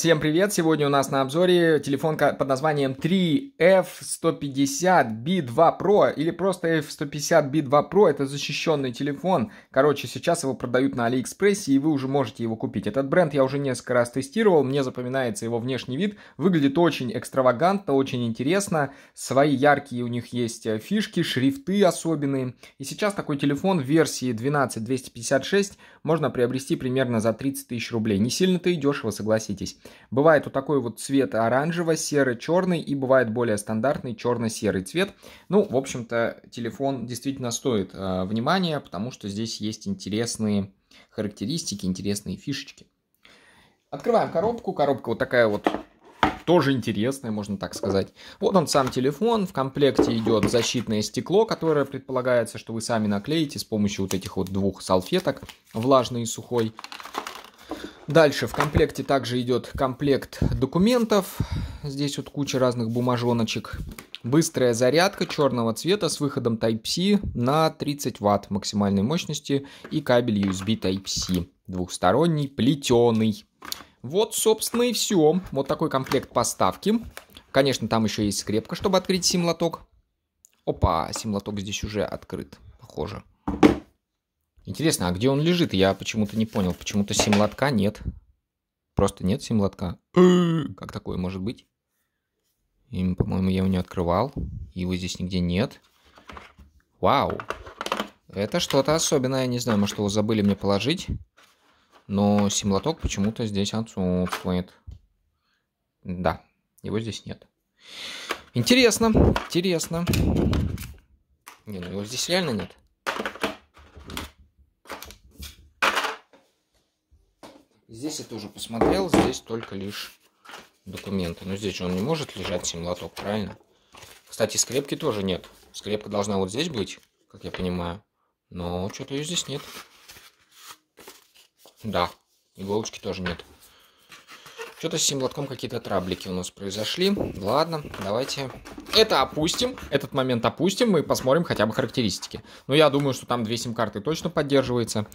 Всем привет! Сегодня у нас на обзоре телефон под названием 3F150 B2 Pro или просто F150 B2 Pro. Это защищенный телефон. Короче, сейчас его продают на Алиэкспрессе и вы уже можете его купить. Этот бренд я уже несколько раз тестировал, мне запоминается его внешний вид. Выглядит очень экстравагантно, очень интересно. Свои яркие у них есть э, фишки, шрифты особенные. И сейчас такой телефон в версии 12256 можно приобрести примерно за 30 тысяч рублей. Не сильно-то и дешево, согласитесь. Бывает вот такой вот цвет оранжево-серый, черный и бывает более стандартный черно-серый цвет. Ну, в общем-то, телефон действительно стоит э, внимания, потому что здесь есть интересные характеристики, интересные фишечки. Открываем коробку. Коробка вот такая вот тоже интересная, можно так сказать. Вот он сам телефон, в комплекте идет защитное стекло, которое предполагается, что вы сами наклеите с помощью вот этих вот двух салфеток, влажный и сухой. Дальше в комплекте также идет комплект документов. Здесь вот куча разных бумажоночек. Быстрая зарядка черного цвета с выходом Type-C на 30 Вт максимальной мощности и кабель USB Type-C. Двухсторонний, плетеный. Вот, собственно, и все. Вот такой комплект поставки. Конечно, там еще есть скрепка, чтобы открыть сим-лоток. Опа, сим-лоток здесь уже открыт, похоже. Интересно, а где он лежит? Я почему-то не понял. Почему-то симлотка нет. Просто нет симлотка. как такое может быть? по-моему, я его не открывал. Его здесь нигде нет. Вау. Это что-то особенное. Не знаю, может, его забыли мне положить. Но симлоток почему-то здесь отсутствует. Да, его здесь нет. Интересно, интересно. Не, ну его здесь реально нет. Здесь я тоже посмотрел, здесь только лишь документы. Но здесь же он не может лежать, симлоток, правильно? Кстати, скрепки тоже нет. Скрепка должна вот здесь быть, как я понимаю. Но что-то ее здесь нет. Да, иголочки тоже нет. Что-то с симлотком какие-то траблики у нас произошли. Ладно, давайте это опустим, этот момент опустим и посмотрим хотя бы характеристики. Но я думаю, что там две сим-карты точно поддерживается.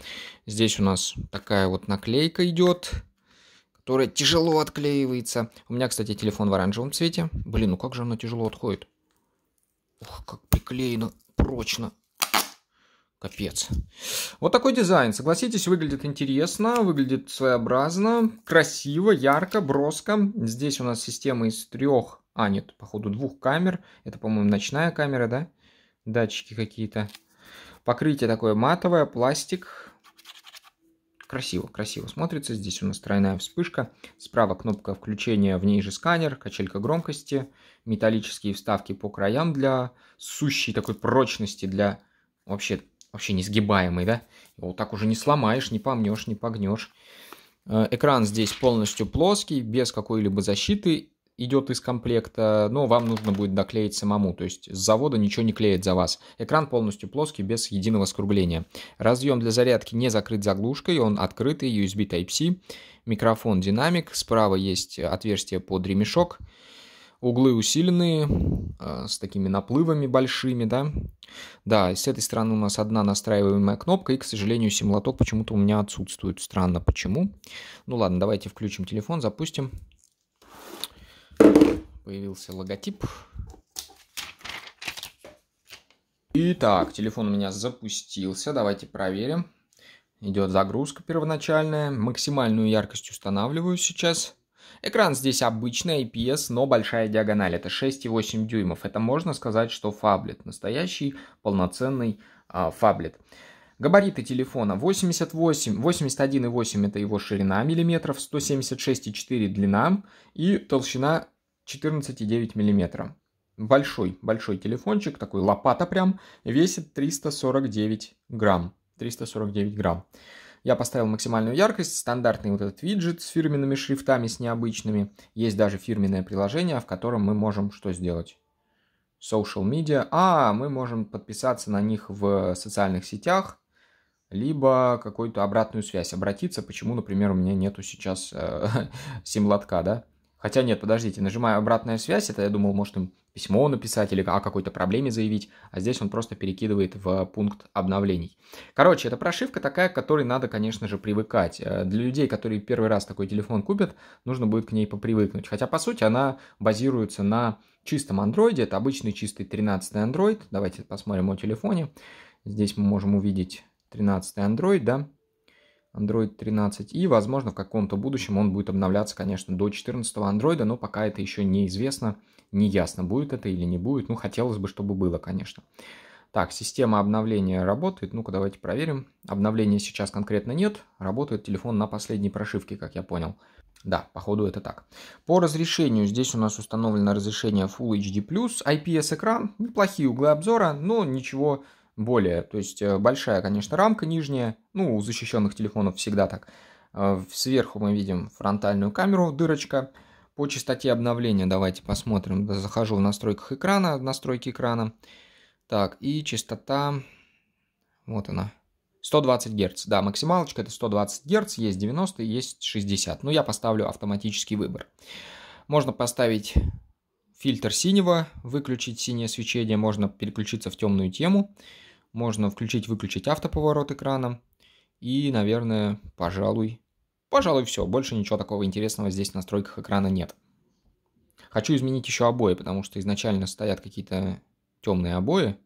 Здесь у нас такая вот наклейка идет, которая тяжело отклеивается. У меня, кстати, телефон в оранжевом цвете. Блин, ну как же оно тяжело отходит. Ох, как приклеено прочно. Капец. Вот такой дизайн. Согласитесь, выглядит интересно, выглядит своеобразно, красиво, ярко, броско. Здесь у нас система из трех а, нет, походу двух камер. Это, по-моему, ночная камера, да? Датчики какие-то. Покрытие такое матовое, пластик. Красиво, красиво смотрится. Здесь у нас тройная вспышка. Справа кнопка включения, в ней же сканер, качелька громкости, металлические вставки по краям для сущей такой прочности, для вообще, вообще несгибаемой, да? вот так уже не сломаешь, не помнешь, не погнешь. Э, экран здесь полностью плоский, без какой-либо защиты идет из комплекта, но вам нужно будет доклеить самому, то есть с завода ничего не клеит за вас. Экран полностью плоский, без единого скругления. Разъем для зарядки не закрыт заглушкой, он открытый, USB Type-C, микрофон динамик, справа есть отверстие под ремешок, углы усиленные, э, с такими наплывами большими, да. Да, с этой стороны у нас одна настраиваемая кнопка, и, к сожалению, симлоток почему-то у меня отсутствует. Странно, почему. Ну ладно, давайте включим телефон, запустим появился логотип. Итак, телефон у меня запустился. Давайте проверим. Идет загрузка первоначальная. Максимальную яркость устанавливаю сейчас. Экран здесь обычный IPS, но большая диагональ. Это 6,8 дюймов. Это можно сказать, что фаблет. Настоящий полноценный а, фаблет. Габариты телефона 88, 81,8 это его ширина миллиметров, 176,4 длина и толщина 14,9 мм. Большой, большой телефончик, такой лопата прям, весит 349 грамм. 349 грамм. Я поставил максимальную яркость, стандартный вот этот виджет с фирменными шрифтами, с необычными. Есть даже фирменное приложение, в котором мы можем что сделать? Social media. А, мы можем подписаться на них в социальных сетях, либо какую-то обратную связь, обратиться, почему, например, у меня нету сейчас э, сим-лотка, да, Хотя нет, подождите, нажимаю обратная связь, это я думал, может им письмо написать или о какой-то проблеме заявить, а здесь он просто перекидывает в пункт обновлений. Короче, это прошивка такая, к которой надо, конечно же, привыкать. Э, для людей, которые первый раз такой телефон купят, нужно будет к ней попривыкнуть. Хотя, по сути, она базируется на чистом андроиде, это обычный чистый 13-й андроид. Давайте посмотрим о телефоне. Здесь мы можем увидеть 13-й андроид, да, Android 13. И, возможно, в каком-то будущем он будет обновляться, конечно, до 14 го Android, но пока это еще неизвестно, не ясно, будет это или не будет. Ну, хотелось бы, чтобы было, конечно. Так, система обновления работает. Ну-ка, давайте проверим. Обновления сейчас конкретно нет. Работает телефон на последней прошивке, как я понял. Да, походу это так. По разрешению здесь у нас установлено разрешение Full HD+, IPS-экран, неплохие углы обзора, но ничего более. То есть э, большая, конечно, рамка нижняя, ну, у защищенных телефонов всегда так. Э, сверху мы видим фронтальную камеру, дырочка. По частоте обновления давайте посмотрим. Захожу в настройках экрана, настройки экрана. Так, и частота, вот она, 120 Гц. Да, максималочка это 120 Гц, есть 90, есть 60. Но я поставлю автоматический выбор. Можно поставить фильтр синего, выключить синее свечение, можно переключиться в темную тему. Можно включить-выключить автоповорот экрана. И, наверное, пожалуй, пожалуй, все. Больше ничего такого интересного здесь в настройках экрана нет. Хочу изменить еще обои, потому что изначально стоят какие-то темные обои.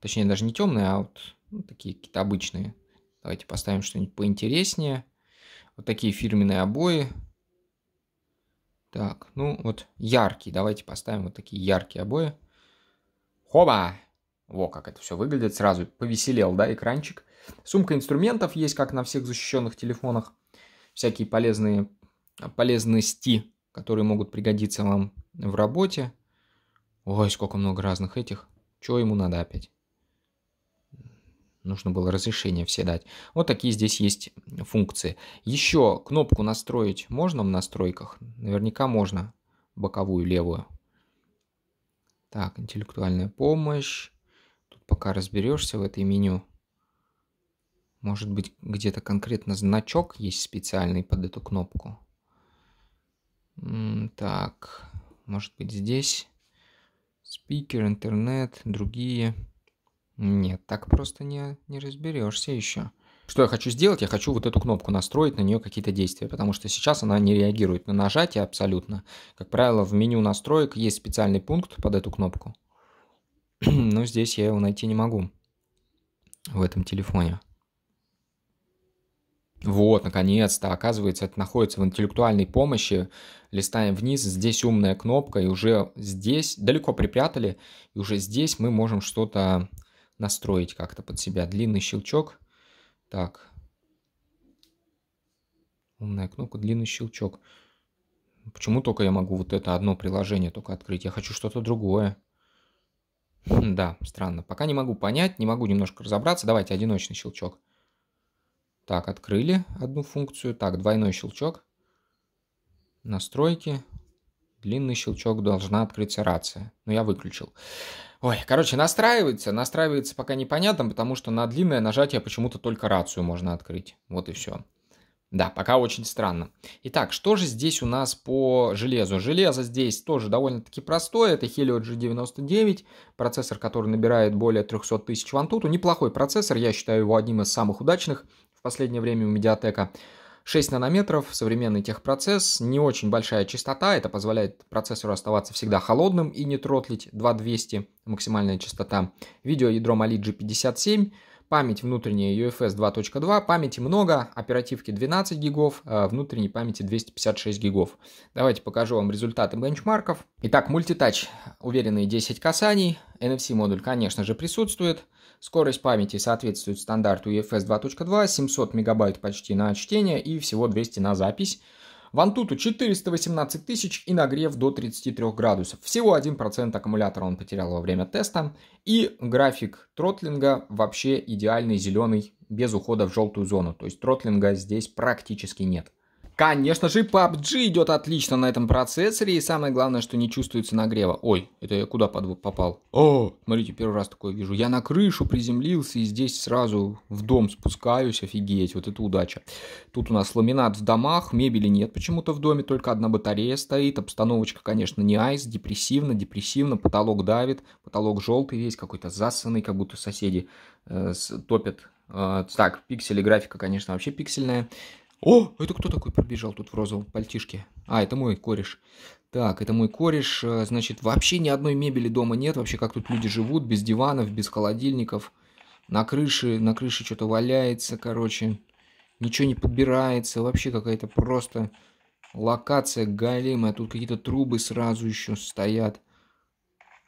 Точнее, даже не темные, а вот ну, такие какие-то обычные. Давайте поставим что-нибудь поинтереснее. Вот такие фирменные обои. Так, ну вот яркие. Давайте поставим вот такие яркие обои. Хоба! Во, как это все выглядит. Сразу повеселел, да, экранчик. Сумка инструментов есть, как на всех защищенных телефонах. Всякие полезные, полезности, которые могут пригодиться вам в работе. Ой, сколько много разных этих. Чего ему надо опять? Нужно было разрешение все дать. Вот такие здесь есть функции. Еще кнопку настроить можно в настройках? Наверняка можно. Боковую левую. Так, интеллектуальная помощь пока разберешься в этой меню. Может быть, где-то конкретно значок есть специальный под эту кнопку. Так, может быть здесь спикер, интернет, другие. Нет, так просто не, не разберешься еще. Что я хочу сделать? Я хочу вот эту кнопку настроить, на нее какие-то действия, потому что сейчас она не реагирует на нажатие абсолютно. Как правило, в меню настроек есть специальный пункт под эту кнопку. но здесь я его найти не могу. В этом телефоне. Вот, наконец-то, оказывается, это находится в интеллектуальной помощи. Листаем вниз, здесь умная кнопка, и уже здесь, далеко припрятали, и уже здесь мы можем что-то настроить как-то под себя. Длинный щелчок. Так. Умная кнопка, длинный щелчок. Почему только я могу вот это одно приложение только открыть? Я хочу что-то другое. Хм, да, странно. Пока не могу понять, не могу немножко разобраться. Давайте одиночный щелчок. Так, открыли одну функцию. Так, двойной щелчок. Настройки. Длинный щелчок должна открыться рация. Но ну, я выключил. Ой, короче, настраивается. Настраивается пока непонятно, потому что на длинное нажатие почему-то только рацию можно открыть. Вот и все. Да, пока очень странно. Итак, что же здесь у нас по железу? Железо здесь тоже довольно-таки простое. Это Helio G99, процессор, который набирает более 300 тысяч вантуту. Неплохой процессор, я считаю его одним из самых удачных в последнее время у Mediatek. 6 нанометров, современный техпроцесс, не очень большая частота, это позволяет процессору оставаться всегда холодным и не тротлить, 2200 максимальная частота. Видеоядро Mali G57, Память внутренняя UFS 2.2, памяти много, оперативки 12 гигов, а внутренней памяти 256 гигов. Давайте покажу вам результаты бенчмарков. Итак, мультитач, уверенные 10 касаний, NFC модуль, конечно же, присутствует. Скорость памяти соответствует стандарту UFS 2.2, 700 мегабайт почти на чтение и всего 200 на запись. В Antutu 418 тысяч и нагрев до 33 градусов. Всего 1% аккумулятора он потерял во время теста. И график тротлинга вообще идеальный зеленый, без ухода в желтую зону. То есть тротлинга здесь практически нет. Конечно же, PUBG идет отлично на этом процессоре, и самое главное, что не чувствуется нагрева. Ой, это я куда под... попал? О, смотрите, первый раз такое вижу. Я на крышу приземлился и здесь сразу в дом спускаюсь, офигеть, вот это удача. Тут у нас ламинат в домах, мебели нет почему-то в доме, только одна батарея стоит, обстановочка, конечно, не айс, депрессивно, депрессивно, потолок давит, потолок желтый весь, какой-то засанный, как будто соседи э, топят. Э, так, пиксели графика, конечно, вообще пиксельная. О, это кто такой пробежал тут в розовом пальтишке? А, это мой кореш. Так, это мой кореш. Э, значит, вообще ни одной мебели дома нет. Вообще, как тут люди живут, без диванов, без холодильников. На крыше, на крыше что-то валяется, короче. Ничего не подбирается. Вообще какая-то просто локация галимая. Тут какие-то трубы сразу еще стоят.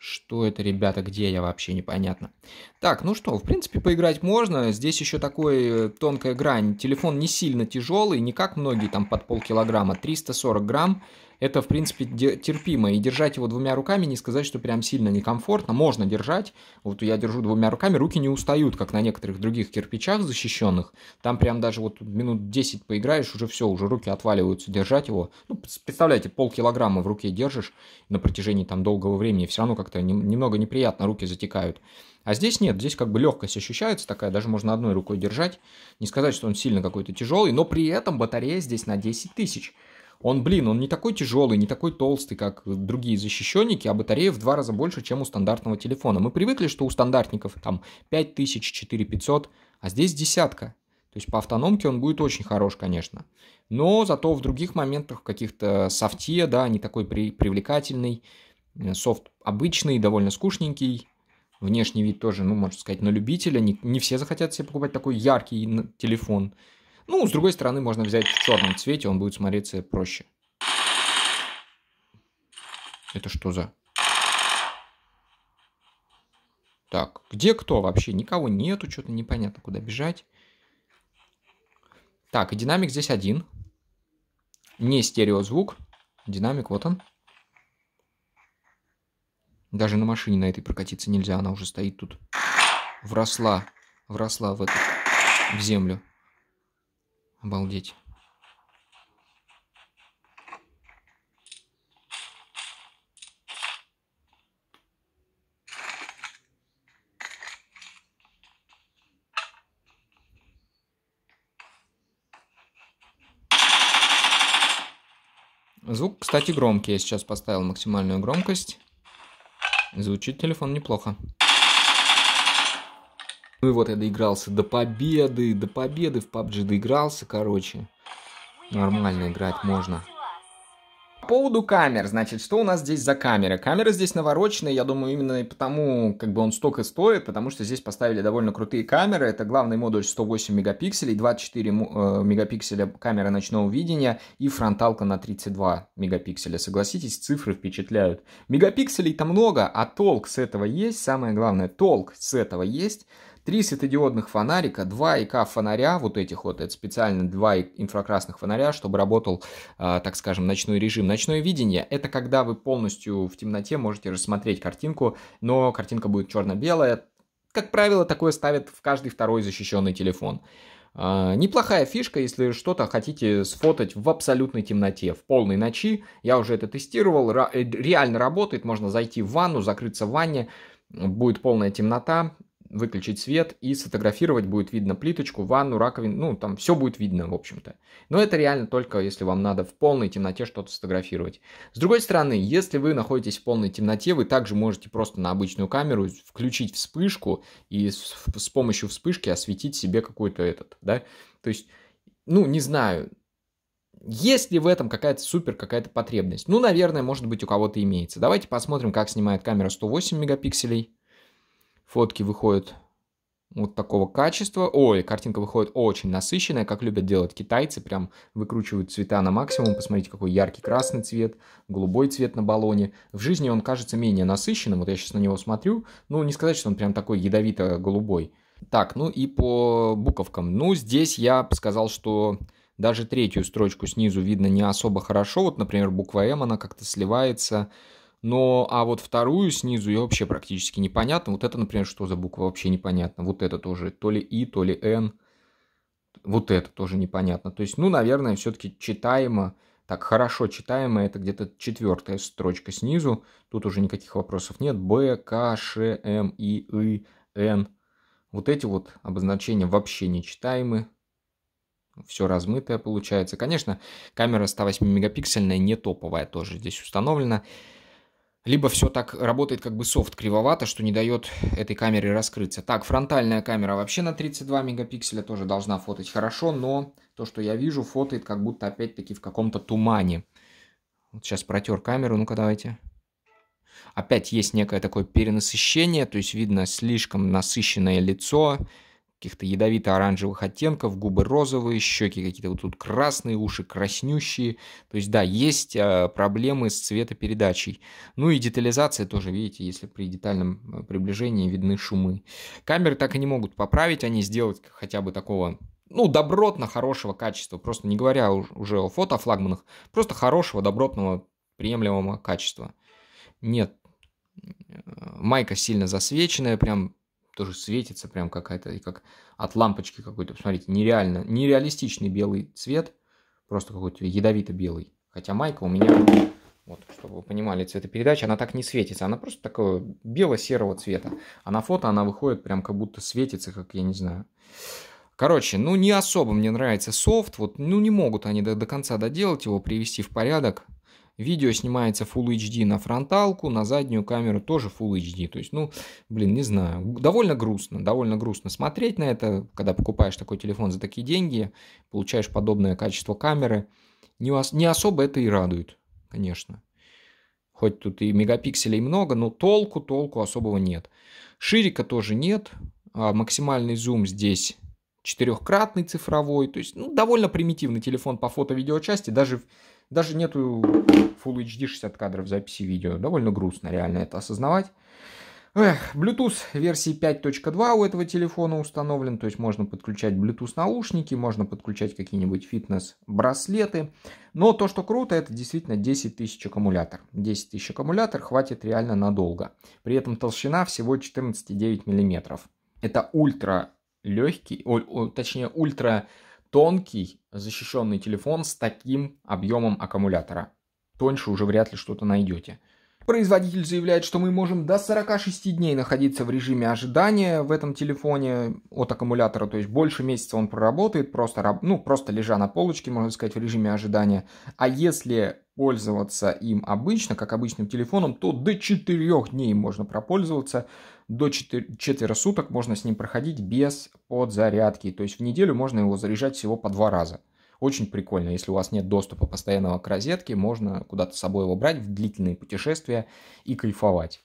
Что это, ребята, где я вообще, непонятно. Так, ну что, в принципе, поиграть можно. Здесь еще такой э, тонкая грань. Телефон не сильно тяжелый, не как многие там под полкилограмма, 340 грамм это, в принципе, терпимо. И держать его двумя руками, не сказать, что прям сильно некомфортно. Можно держать. Вот я держу двумя руками, руки не устают, как на некоторых других кирпичах защищенных. Там прям даже вот минут 10 поиграешь, уже все, уже руки отваливаются держать его. Ну, представляете, полкилограмма в руке держишь на протяжении там долгого времени, все равно как-то немного неприятно руки затекают. А здесь нет, здесь как бы легкость ощущается такая, даже можно одной рукой держать. Не сказать, что он сильно какой-то тяжелый, но при этом батарея здесь на 10 тысяч он, блин, он не такой тяжелый, не такой толстый, как другие защищенники, а батарея в два раза больше, чем у стандартного телефона. Мы привыкли, что у стандартников там 5000, 4500, а здесь десятка. То есть по автономке он будет очень хорош, конечно. Но зато в других моментах, в каких-то софте, да, не такой при, привлекательный. Э, софт обычный, довольно скучненький. Внешний вид тоже, ну, можно сказать, на любителя. Не, не все захотят себе покупать такой яркий телефон. Ну, с другой стороны, можно взять в черном цвете, он будет смотреться проще. Это что за... Так, где кто вообще? Никого нету, что-то непонятно, куда бежать. Так, и динамик здесь один. Не стереозвук. Динамик, вот он. Даже на машине на этой прокатиться нельзя, она уже стоит тут. Вросла, вросла в эту, в землю. Обалдеть. Звук, кстати, громкий. Я сейчас поставил максимальную громкость. Звучит телефон неплохо. Ну и вот я доигрался до победы, до победы в PUBG доигрался, короче. Нормально играть можно. По поводу камер, значит, что у нас здесь за камеры? Камеры здесь навороченные, я думаю, именно потому, как бы он столько стоит, потому что здесь поставили довольно крутые камеры. Это главный модуль 108 мегапикселей, 24 э, мегапикселя камера ночного видения и фронталка на 32 мегапикселя. Согласитесь, цифры впечатляют. Мегапикселей-то много, а толк с этого есть, самое главное, толк с этого есть. Три светодиодных фонарика, два ИК-фонаря, вот этих вот, это специально два инфракрасных фонаря, чтобы работал, а, так скажем, ночной режим. Ночное видение – это когда вы полностью в темноте можете рассмотреть картинку, но картинка будет черно-белая. Как правило, такое ставят в каждый второй защищенный телефон. А, неплохая фишка, если что-то хотите сфотать в абсолютной темноте, в полной ночи. Я уже это тестировал, э, реально работает, можно зайти в ванну, закрыться в ванне, будет полная темнота, выключить свет и сфотографировать будет видно плиточку, ванну, раковину, ну там все будет видно, в общем-то. Но это реально только если вам надо в полной темноте что-то сфотографировать. С другой стороны, если вы находитесь в полной темноте, вы также можете просто на обычную камеру включить вспышку и с, с помощью вспышки осветить себе какой-то этот, да. То есть, ну не знаю, есть ли в этом какая-то супер какая-то потребность? Ну, наверное, может быть, у кого-то имеется. Давайте посмотрим, как снимает камера 108 мегапикселей. Фотки выходят вот такого качества. Ой, картинка выходит очень насыщенная, как любят делать китайцы. Прям выкручивают цвета на максимум. Посмотрите, какой яркий красный цвет, голубой цвет на баллоне. В жизни он кажется менее насыщенным. Вот я сейчас на него смотрю. Ну, не сказать, что он прям такой ядовито-голубой. Так, ну и по буковкам. Ну, здесь я бы сказал, что даже третью строчку снизу видно не особо хорошо. Вот, например, буква М, она как-то сливается но, а вот вторую снизу я вообще практически непонятно. Вот это, например, что за буква вообще непонятно. Вот это тоже то ли И, то ли Н. Вот это тоже непонятно. То есть, ну, наверное, все-таки читаемо, так хорошо читаемо, это где-то четвертая строчка снизу. Тут уже никаких вопросов нет. Б, К, Ш, М, И, И, Н. Вот эти вот обозначения вообще нечитаемы все размытое получается. Конечно, камера 108 мегапиксельная не топовая тоже здесь установлена либо все так работает как бы софт кривовато, что не дает этой камере раскрыться. Так, фронтальная камера вообще на 32 мегапикселя тоже должна фотать хорошо, но то, что я вижу, фотает как будто опять-таки в каком-то тумане. Вот сейчас протер камеру, ну-ка давайте. Опять есть некое такое перенасыщение, то есть видно слишком насыщенное лицо, каких-то ядовито-оранжевых оттенков, губы розовые, щеки какие-то вот тут красные, уши краснющие. То есть, да, есть э, проблемы с цветопередачей. Ну и детализация тоже, видите, если при детальном э, приближении видны шумы. Камеры так и не могут поправить, они сделать хотя бы такого ну, добротно хорошего качества, просто не говоря уже о фотофлагманах, просто хорошего, добротного, приемлемого качества. Нет, э, майка сильно засвеченная, прям тоже светится прям какая-то, и как от лампочки какой-то. Посмотрите, нереально, нереалистичный белый цвет, просто какой-то ядовито-белый. Хотя майка у меня, вот, чтобы вы понимали, цветопередача, она так не светится, она просто такого бело-серого цвета. А на фото она выходит прям как будто светится, как я не знаю. Короче, ну не особо мне нравится софт, вот, ну не могут они до, до конца доделать его, привести в порядок. Видео снимается Full HD на фронталку, на заднюю камеру тоже Full HD. То есть, ну, блин, не знаю. Довольно грустно, довольно грустно смотреть на это, когда покупаешь такой телефон за такие деньги, получаешь подобное качество камеры. Не, не особо это и радует, конечно. Хоть тут и мегапикселей много, но толку, толку особого нет. Ширика тоже нет. А максимальный зум здесь четырехкратный цифровой. То есть, ну, довольно примитивный телефон по фото-видеочасти. Даже даже нету Full HD 60 кадров записи видео. Довольно грустно реально это осознавать. Эх, Bluetooth версии 5.2 у этого телефона установлен, то есть можно подключать Bluetooth наушники, можно подключать какие-нибудь фитнес-браслеты. Но то, что круто, это действительно 10 тысяч аккумулятор. 10 тысяч аккумулятор хватит реально надолго. При этом толщина всего 14,9 мм. Это ультра легкий, о, о, точнее ультра тонкий защищенный телефон с таким объемом аккумулятора. Тоньше уже вряд ли что-то найдете. Производитель заявляет, что мы можем до 46 дней находиться в режиме ожидания в этом телефоне от аккумулятора, то есть больше месяца он проработает, просто, ну, просто лежа на полочке, можно сказать, в режиме ожидания. А если пользоваться им обычно, как обычным телефоном, то до 4 дней можно пропользоваться, до 4, четверо суток можно с ним проходить без подзарядки. То есть в неделю можно его заряжать всего по два раза. Очень прикольно, если у вас нет доступа постоянного к розетке, можно куда-то с собой его брать в длительные путешествия и кайфовать.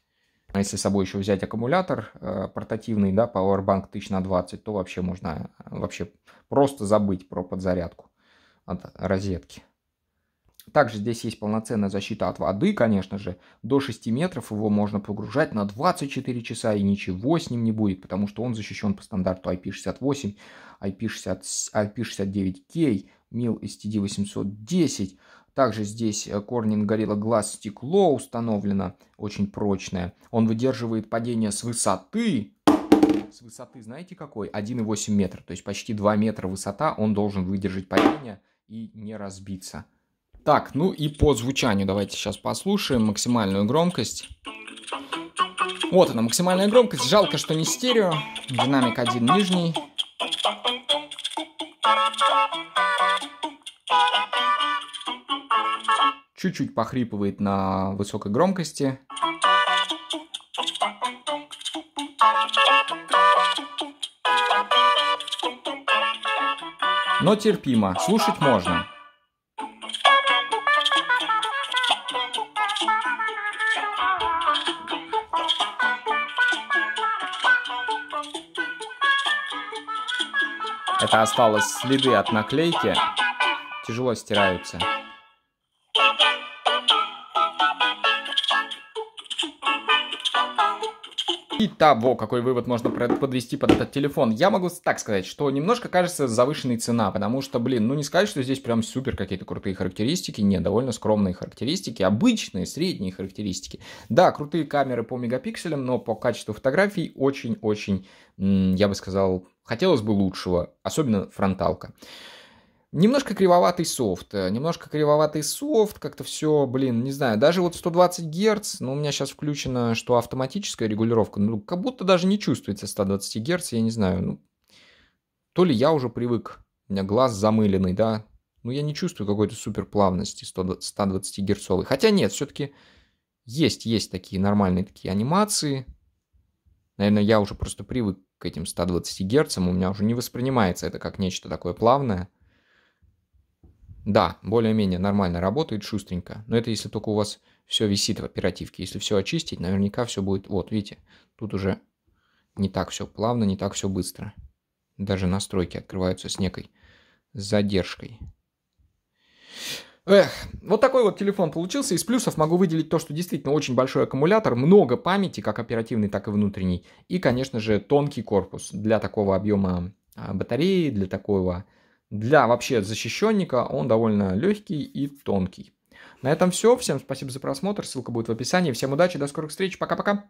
А если с собой еще взять аккумулятор э, портативный, да, Powerbank 1000 на 20, то вообще можно э, вообще просто забыть про подзарядку от розетки. Также здесь есть полноценная защита от воды, конечно же. До 6 метров его можно погружать на 24 часа и ничего с ним не будет, потому что он защищен по стандарту IP68, IP60, IP69K, MIL STD810. Также здесь э, Corning Gorilla глаз стекло установлено, очень прочное. Он выдерживает падение с высоты, с высоты, знаете какой? 1,8 метра, то есть почти 2 метра высота он должен выдержать падение и не разбиться. Так, ну и по звучанию давайте сейчас послушаем максимальную громкость. Вот она, максимальная громкость. Жалко, что не стерео. Динамик один нижний. Чуть-чуть похрипывает на высокой громкости. Но терпимо, слушать можно. это осталось следы от наклейки, тяжело стираются. Итого, какой вывод можно подвести под этот телефон? Я могу так сказать, что немножко кажется завышенной цена, потому что, блин, ну не сказать, что здесь прям супер какие-то крутые характеристики, не, довольно скромные характеристики, обычные, средние характеристики. Да, крутые камеры по мегапикселям, но по качеству фотографий очень-очень, я бы сказал, Хотелось бы лучшего, особенно фронталка. Немножко кривоватый софт, э, немножко кривоватый софт, как-то все, блин, не знаю, даже вот 120 Гц, ну, у меня сейчас включена, что автоматическая регулировка, ну, как будто даже не чувствуется 120 Гц, я не знаю, ну, то ли я уже привык, у меня глаз замыленный, да, ну, я не чувствую какой-то супер плавности 120 герцовой, хотя нет, все-таки есть, есть такие нормальные такие анимации, наверное, я уже просто привык к этим 120 Гц, у меня уже не воспринимается это как нечто такое плавное. Да, более-менее нормально работает, шустренько, но это если только у вас все висит в оперативке. Если все очистить, наверняка все будет... Вот, видите, тут уже не так все плавно, не так все быстро. Даже настройки открываются с некой задержкой. Эх, вот такой вот телефон получился. Из плюсов могу выделить то, что действительно очень большой аккумулятор, много памяти, как оперативной, так и внутренней. И, конечно же, тонкий корпус для такого объема а, батареи, для такого, для вообще защищенника. Он довольно легкий и тонкий. На этом все. Всем спасибо за просмотр. Ссылка будет в описании. Всем удачи, до скорых встреч. Пока-пока.